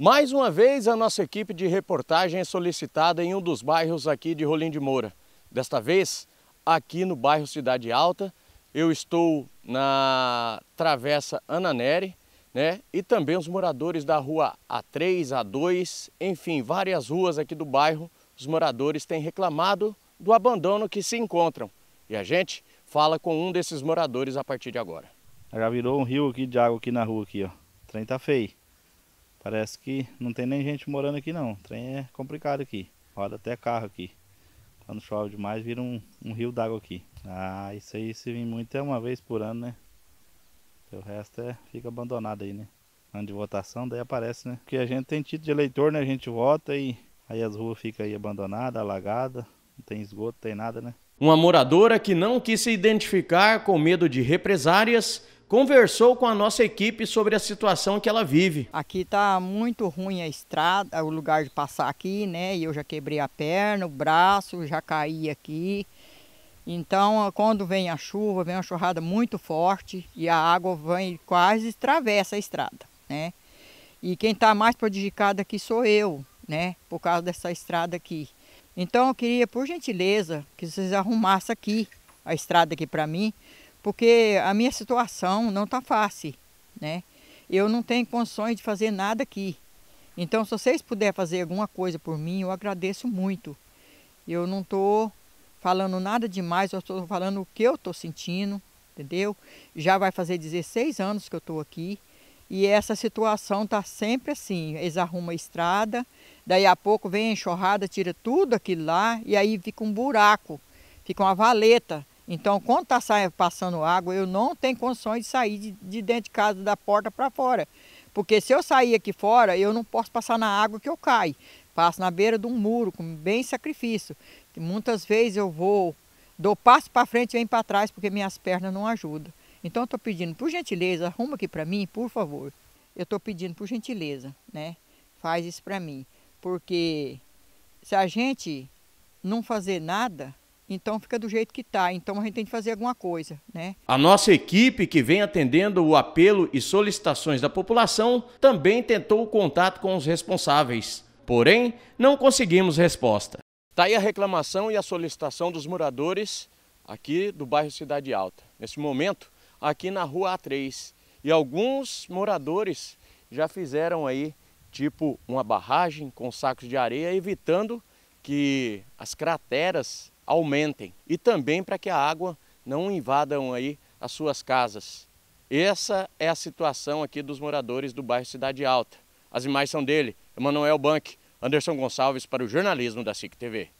Mais uma vez, a nossa equipe de reportagem é solicitada em um dos bairros aqui de Rolim de Moura. Desta vez, aqui no bairro Cidade Alta, eu estou na Travessa Ananeri, né? E também os moradores da rua A3, A2, enfim, várias ruas aqui do bairro, os moradores têm reclamado do abandono que se encontram. E a gente fala com um desses moradores a partir de agora. Já virou um rio aqui de água aqui na rua aqui, ó. O trem tá feio. Parece que não tem nem gente morando aqui não. O trem é complicado aqui. Roda até carro aqui. Quando chove demais vira um, um rio d'água aqui. Ah, isso aí se vir muito é uma vez por ano, né? O resto é, fica abandonado aí, né? Ano de votação, daí aparece, né? Porque a gente tem título de eleitor, né? A gente vota e aí as ruas ficam aí abandonadas, alagadas. Não tem esgoto, não tem nada, né? Uma moradora que não quis se identificar com medo de represárias conversou com a nossa equipe sobre a situação que ela vive. Aqui está muito ruim a estrada, o lugar de passar aqui, né? E eu já quebrei a perna, o braço, já caí aqui. Então, quando vem a chuva, vem uma churrada muito forte e a água vem quase atravessa a estrada, né? E quem está mais prejudicado aqui sou eu, né? Por causa dessa estrada aqui. Então, eu queria, por gentileza, que vocês arrumassem aqui a estrada aqui para mim, porque a minha situação não está fácil, né? Eu não tenho condições de fazer nada aqui. Então, se vocês puderem fazer alguma coisa por mim, eu agradeço muito. Eu não estou falando nada demais, eu estou falando o que eu estou sentindo, entendeu? Já vai fazer 16 anos que eu estou aqui e essa situação está sempre assim. Eles arrumam a estrada, daí a pouco vem a enxurrada, tira tudo aquilo lá e aí fica um buraco, fica uma valeta então, quando está passando água, eu não tenho condições de sair de, de dentro de casa, da porta para fora. Porque se eu sair aqui fora, eu não posso passar na água que eu caio. Passo na beira de um muro, com bem sacrifício. E muitas vezes eu vou, dou passo para frente e venho para trás, porque minhas pernas não ajudam. Então, eu estou pedindo, por gentileza, arruma aqui para mim, por favor. Eu estou pedindo, por gentileza, né? Faz isso para mim. Porque se a gente não fazer nada, então fica do jeito que está. Então a gente tem que fazer alguma coisa, né? A nossa equipe que vem atendendo o apelo e solicitações da população também tentou o contato com os responsáveis, porém não conseguimos resposta. Está aí a reclamação e a solicitação dos moradores aqui do bairro Cidade Alta. Nesse momento, aqui na rua A3. E alguns moradores já fizeram aí tipo uma barragem com sacos de areia, evitando que as crateras aumentem e também para que a água não invadam aí as suas casas. Essa é a situação aqui dos moradores do bairro Cidade Alta. As imagens são dele, Emanuel Bank, Anderson Gonçalves para o jornalismo da SIC TV.